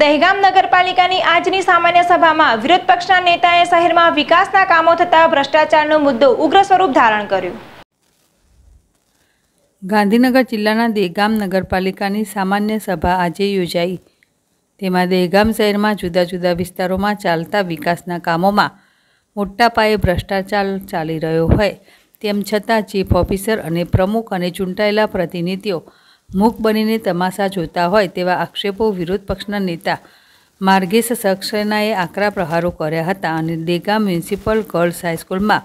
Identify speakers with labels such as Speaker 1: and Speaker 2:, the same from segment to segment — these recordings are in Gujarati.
Speaker 1: દહેગામ નગરપાલિકાની આજની સામાન્ય સભામાં વિરોધ પક્ષના નેતાએ શહેરમાં વિકાસના કામો થતા ભ્રષ્ટાચારનો મુદ્દો ઉગ્ર સ્વરૂપ ધારણ કર્યું
Speaker 2: ગાંધીનગર જિલ્લાના દહેગામ નગરપાલિકાની સામાન્ય સભા આજે યોજાઈ તેમાં દહેગામ શહેરમાં જુદા જુદા વિસ્તારોમાં ચાલતા વિકાસના કામોમાં મોટા પાયે ભ્રષ્ટાચાર ચાલી રહ્યો હોય તેમ છતાં ચીફ ઓફિસર અને પ્રમુખ અને ચૂંટાયેલા પ્રતિનિધિઓ મૂક બનીને તમાશા જોતા હોય તેવા આક્ષેપો વિરોધ પક્ષના નેતા માર્ગેશ સક્સેનાએ આકરા પ્રહારો કર્યા હતા અને દેગા મ્યુનિસિપલ ગર્લ્સ હાઈસ્કૂલમાં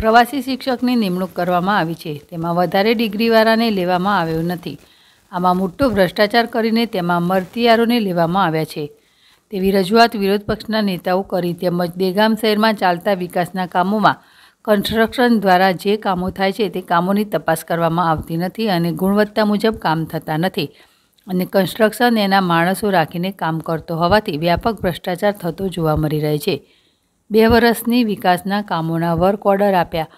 Speaker 2: પ્રવાસી શિક્ષકની નિમણૂક કરવામાં આવી છે તેમાં વધારે ડિગ્રીવાળાને લેવામાં આવ્યો નથી આમાં મોટો ભ્રષ્ટાચાર કરીને તેમાં મરતિયારોને લેવામાં આવ્યા છે તેવી રજૂઆત વિરોધ પક્ષના નેતાઓ કરી તેમજ દેગામ શહેરમાં ચાલતા વિકાસના કામોમાં કન્સ્ટ્રક્શન દ્વારા જે કામો થાય છે તે કામોની તપાસ કરવામાં આવતી નથી અને ગુણવત્તા મુજબ કામ થતા નથી અને કન્સ્ટ્રક્શન એના માણસો રાખીને કામ કરતો હોવાથી વ્યાપક ભ્રષ્ટાચાર થતો જોવા મળી રહે છે બે વર્ષની વિકાસના કામોના વર્ક ઓર્ડર આપ્યા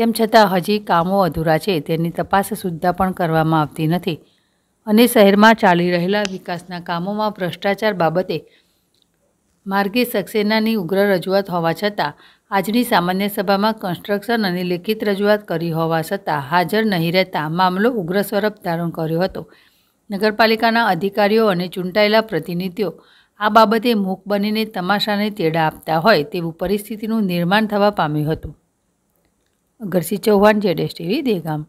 Speaker 2: તેમ છતાં હજી કામો અધૂરા છે તેની તપાસ સુદ્ધા પણ કરવામાં આવતી નથી અને શહેરમાં ચાલી રહેલા વિકાસના કામોમાં ભ્રષ્ટાચાર બાબતે માર્ગે સક્સેનાની ઉગ્ર રજૂઆત હોવા છતાં આજની સામાન્ય સભામાં કન્સ્ટ્રક્શન અને લેખિત રજૂઆત કરી હોવા છતાં હાજર નહીં રહેતા મામલો ઉગ્ર સ્વરૂપ ધારણ કર્યો હતો નગરપાલિકાના અધિકારીઓ અને ચૂંટાયેલા પ્રતિનિધિઓ આ બાબતે મૂક બનીને તમાશાને તેડા આપતા હોય તેવું પરિસ્થિતિનું નિર્માણ થવા પામ્યું હતું અગરસિંહ ચૌહાણ જેડેશ ટીવી દેગામ